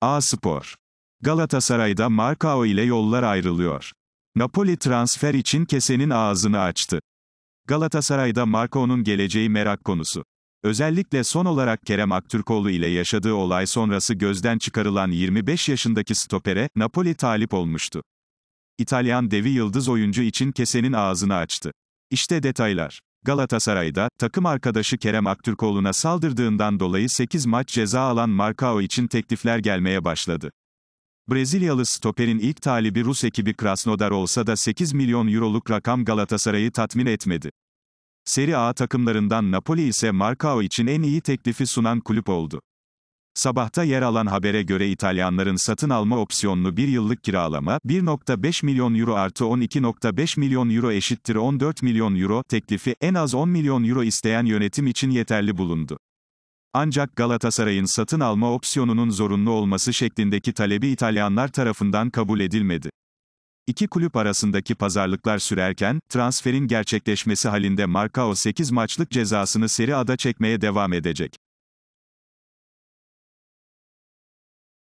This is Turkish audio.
A Spor. Galatasaray'da Marcao ile yollar ayrılıyor. Napoli transfer için kesenin ağzını açtı. Galatasaray'da Marco'nun geleceği merak konusu. Özellikle son olarak Kerem Aktürkoğlu ile yaşadığı olay sonrası gözden çıkarılan 25 yaşındaki stopere, Napoli talip olmuştu. İtalyan devi yıldız oyuncu için kesenin ağzını açtı. İşte detaylar. Galatasaray'da, takım arkadaşı Kerem Aktürkoğlu'na saldırdığından dolayı 8 maç ceza alan Marcao için teklifler gelmeye başladı. Brezilyalı stoperin ilk talibi Rus ekibi Krasnodar olsa da 8 milyon euroluk rakam Galatasaray'ı tatmin etmedi. Serie A takımlarından Napoli ise Marcao için en iyi teklifi sunan kulüp oldu. Sabahta yer alan habere göre İtalyanların satın alma opsiyonlu bir yıllık kiralama, 1.5 milyon euro artı 12.5 milyon euro eşittir 14 milyon euro teklifi, en az 10 milyon euro isteyen yönetim için yeterli bulundu. Ancak Galatasaray'ın satın alma opsiyonunun zorunlu olması şeklindeki talebi İtalyanlar tarafından kabul edilmedi. İki kulüp arasındaki pazarlıklar sürerken, transferin gerçekleşmesi halinde Marcao 8 maçlık cezasını Seri A'da çekmeye devam edecek.